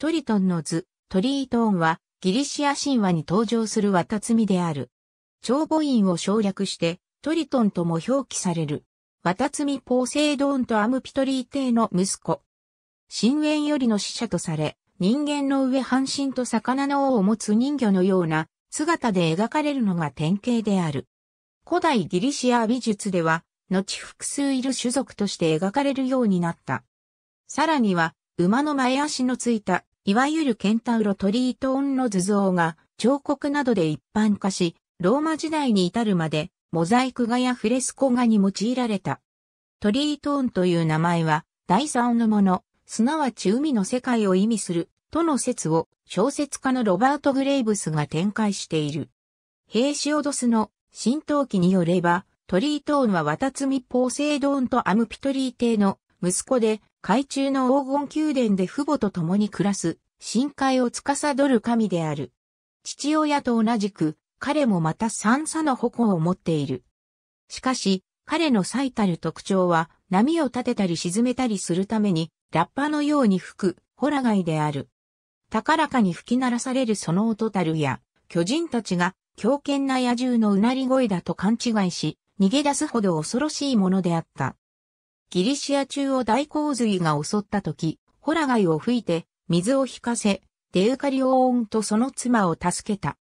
トリトンの図、トリートーンは、ギリシア神話に登場する綿積みである。長母院を省略して、トリトンとも表記される。綿積みポーセイドーンとアムピトリー帝の息子。深淵よりの死者とされ、人間の上半身と魚の尾を持つ人魚のような姿で描かれるのが典型である。古代ギリシア美術では、後複数いる種族として描かれるようになった。さらには、馬の前足のついたいわゆるケンタウロトリートオンの図像が彫刻などで一般化し、ローマ時代に至るまでモザイク画やフレスコ画に用いられた。トリートーンという名前は第三のもの、すなわち海の世界を意味するとの説を小説家のロバート・グレイブスが展開している。ヘーシオドスの浸透記によれば、トリートーンはワタツミ・ポーセイドーンとアムピトリー帝の息子で海中の黄金宮殿で父母と共に暮らす、深海を司る神である。父親と同じく、彼もまた三差の矛を持っている。しかし、彼の最たる特徴は、波を立てたり沈めたりするために、ラッパのように吹く、ホラガイである。高らかに吹き鳴らされるその音たるや、巨人たちが、狂犬な野獣のうなり声だと勘違いし、逃げ出すほど恐ろしいものであった。ギリシア中を大洪水が襲った時、ホラガイを吹いて水を引かせ、デウカリオーンとその妻を助けた。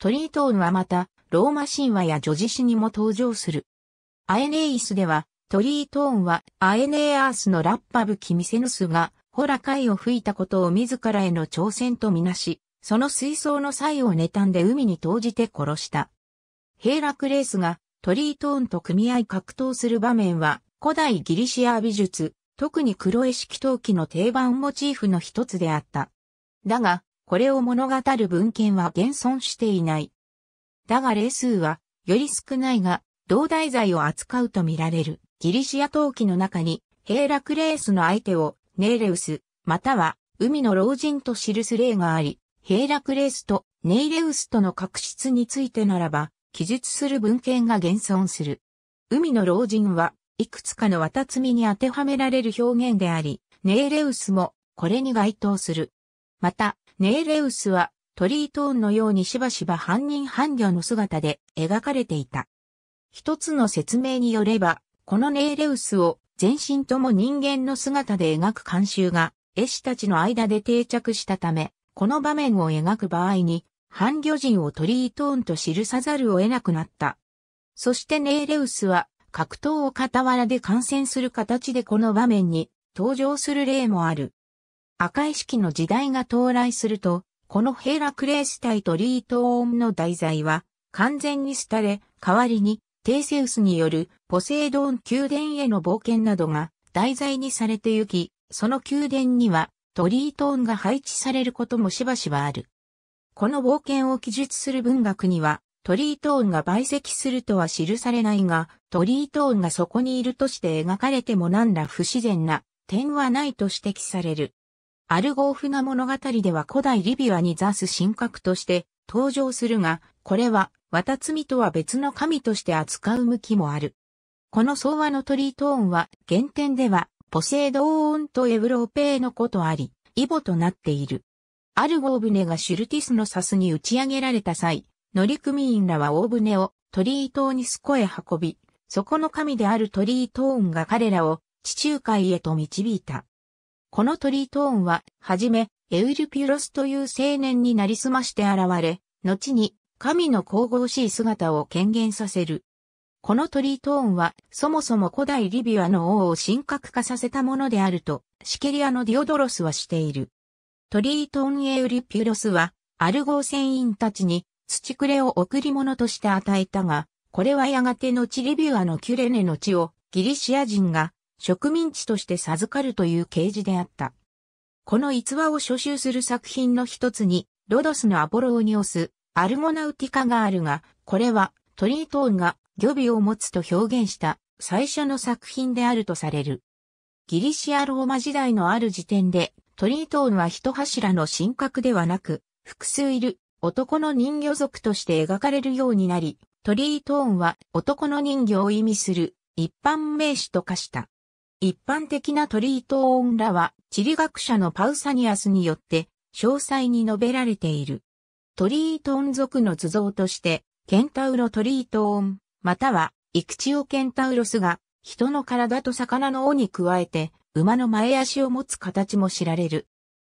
トリートーンはまた、ローマ神話や女子詩にも登場する。アエネイスでは、トリートーンはアエネアースのラッパブキミセヌスが、ホラカイを吹いたことを自らへの挑戦とみなし、その水槽の際を妬んで海に投じて殺した。ヘイラクレースがトリートーンと組合格闘する場面は、古代ギリシア美術、特に黒絵式陶器の定番モチーフの一つであった。だが、これを物語る文献は現存していない。だが例数は、より少ないが、同題材を扱うと見られるギリシア陶器の中に、ヘイラクレースの相手をネーレウス、または海の老人と記す例があり、ヘイラクレースとネイレウスとの確執についてならば、記述する文献が現存する。海の老人はいくつかの綿摘みに当てはめられる表現であり、ネーレウスもこれに該当する。また、ネーレウスはトリートーンのようにしばしば犯人犯魚の姿で描かれていた。一つの説明によれば、このネーレウスを全身とも人間の姿で描く慣習が、絵師たちの間で定着したため、この場面を描く場合に、半魚人をトリートーンと記さざるを得なくなった。そしてネーレウスは格闘を傍らで観戦する形でこの場面に登場する例もある。赤い式の時代が到来すると、このヘラクレース対トリートーンの題材は完全に廃れ、代わりにテーセウスによるポセイドーン宮殿への冒険などが題材にされてゆき、その宮殿にはトリートーンが配置されることもしばしばある。この冒険を記述する文学にはトリートーンが陪石するとは記されないが、トリートーンがそこにいるとして描かれても何ら不自然な点はないと指摘される。アルゴーフな物語では古代リビアに座す神格として登場するが、これは、渡罪とは別の神として扱う向きもある。この相和のトリートーンは、原点では、ポセイドーンとエブローペーのことあり、イボとなっている。アルゴー船がシュルティスのサスに打ち上げられた際、乗組員らは大船をトリー島にすこへ運び、そこの神であるトリートーンが彼らを地中海へと導いた。このトリートーンは、はじめ、エウルピュロスという青年になりすまして現れ、後に、神の神々しい姿を権限させる。このトリートーンは、そもそも古代リビアの王を神格化させたものであると、シケリアのディオドロスはしている。トリートーンエウリピュロスは、アルゴー船員たちに、土くれを贈り物として与えたが、これはやがてのチリビュアのキュレネの地をギリシア人が植民地として授かるという啓示であった。この逸話を所集する作品の一つに、ロドスのアポローニオス、アルモナウティカがあるが、これはトリートーンが魚尾を持つと表現した最初の作品であるとされる。ギリシアローマ時代のある時点で、トリートーンは一柱の神格ではなく、複数いる男の人魚族として描かれるようになり、トリートーンは男の人形を意味する一般名詞と化した。一般的なトリートーンらは地理学者のパウサニアスによって詳細に述べられている。トリートーン族の図像として、ケンタウロトリートーン、またはイクチオケンタウロスが人の体と魚の尾に加えて馬の前足を持つ形も知られる。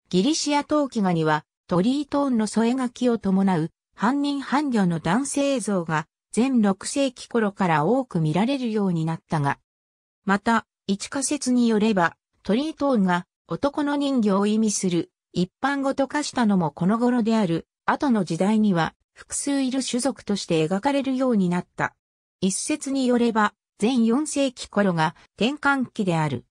ギリシア陶器画にはトリートーンの添え書きを伴う犯人犯魚の男性像が全6世紀頃から多く見られるようになったが、また、一仮説によれば、トリートーンが男の人形を意味する一般語と化したのもこの頃である、後の時代には複数いる種族として描かれるようになった。一説によれば、全4世紀頃が転換期である。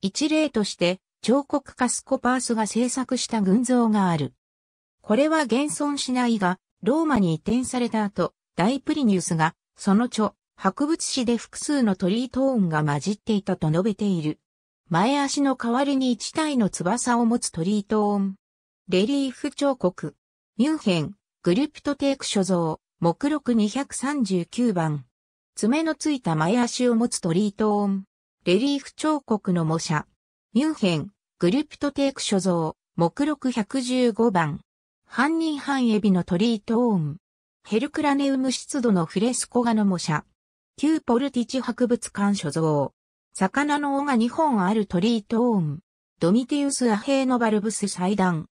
一例として、彫刻家スコパースが制作した群像がある。これは現存しないが、ローマに移転された後、大プリニースが、その著、博物誌で複数のトリートーンが混じっていたと述べている。前足の代わりに一体の翼を持つトリートーン。レリーフ彫刻。ミュンヘン、グルプトテーク所蔵、目録239番。爪のついた前足を持つトリートーン。レリーフ彫刻の模写。ミュンヘン、グルプトテーク所蔵、目録115番。犯人半エビのトリートーン。ヘルクラネウム湿度のフレスコ画の模写。旧ポルティチ博物館所蔵。魚の尾が2本あるトリートーン。ドミティウスアヘーノバルブス祭壇。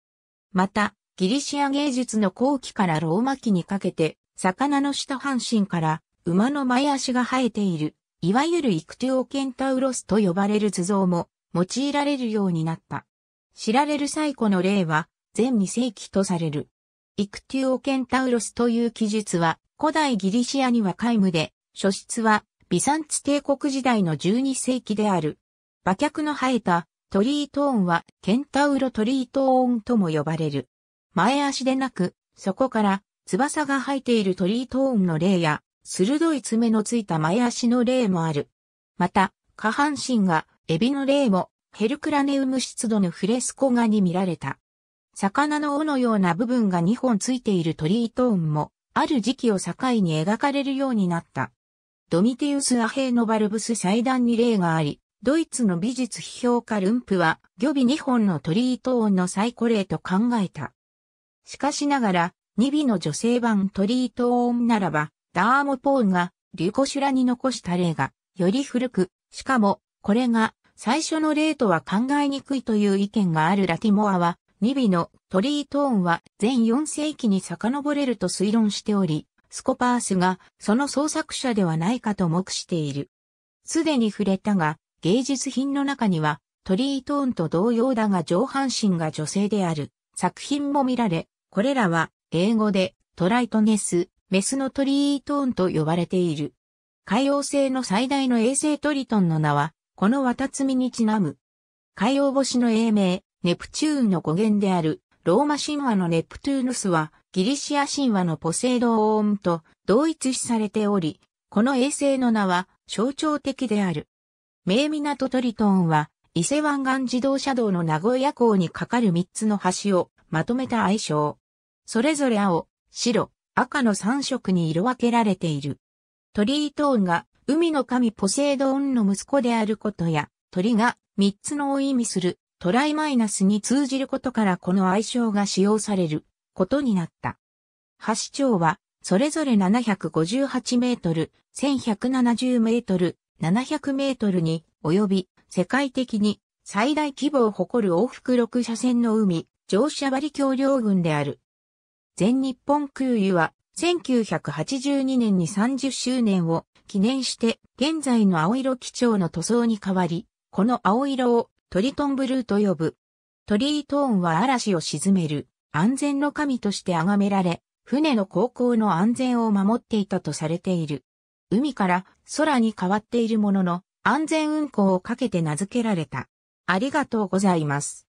また、ギリシア芸術の後期からローマ期にかけて、魚の下半身から馬の前足が生えている、いわゆるイクテオケンタウロスと呼ばれる図像も用いられるようになった。知られる最古の例は、全2世紀とされる。イクテュオケンタウロスという記述は、古代ギリシアには皆無で、初出は、ビサンツ帝国時代の12世紀である。馬脚の生えたトリートーンはケンタウロトリートーンとも呼ばれる。前足でなく、そこから翼が生えているトリートーンの例や、鋭い爪のついた前足の例もある。また、下半身がエビの例もヘルクラネウム湿度のフレスコ画に見られた。魚の尾のような部分が2本ついているトリートーンも、ある時期を境に描かれるようになった。ドミティウス・アヘーノバルブス祭壇に例があり、ドイツの美術批評家ルンプは、魚尾2本のトリートーンの最古例と考えた。しかしながら、2尾の女性版トリートーンならば、ダーモポーンが、リュコシュラに残した例が、より古く、しかも、これが、最初の例とは考えにくいという意見があるラティモアは、ニビのトリートーンは全4世紀に遡れると推論しており、スコパースがその創作者ではないかと目している。すでに触れたが、芸術品の中にはトリートーンと同様だが上半身が女性である作品も見られ、これらは英語でトライトネス、メスのトリートーンと呼ばれている。海洋星の最大の衛星トリトンの名は、この渡摘みにちなむ。海洋星の英名、ネプチューンの語源である、ローマ神話のネプトゥーヌスは、ギリシア神話のポセイドオーンと同一視されており、この衛星の名は象徴的である。名港トリトンは、伊勢湾岸自動車道の名古屋港に架かる3つの橋をまとめた愛称。それぞれ青、白、赤の3色に色分けられている。トリートーンが海の神ポセイドーンの息子であることや、鳥が3つのを意味するトライマイナスに通じることからこの愛称が使用されることになった。橋長は、それぞれ758メートル、1170メートル、700メートルに及び、世界的に最大規模を誇る往復6車線の海、乗車張橋梁群である。全日本空輸は、1982年に30周年を記念して、現在の青色基調の塗装に変わり、この青色をトリトンブルーと呼ぶ。トリートーンは嵐を沈める安全の神として崇められ、船の航行の安全を守っていたとされている。海から空に変わっているものの安全運航をかけて名付けられた。ありがとうございます。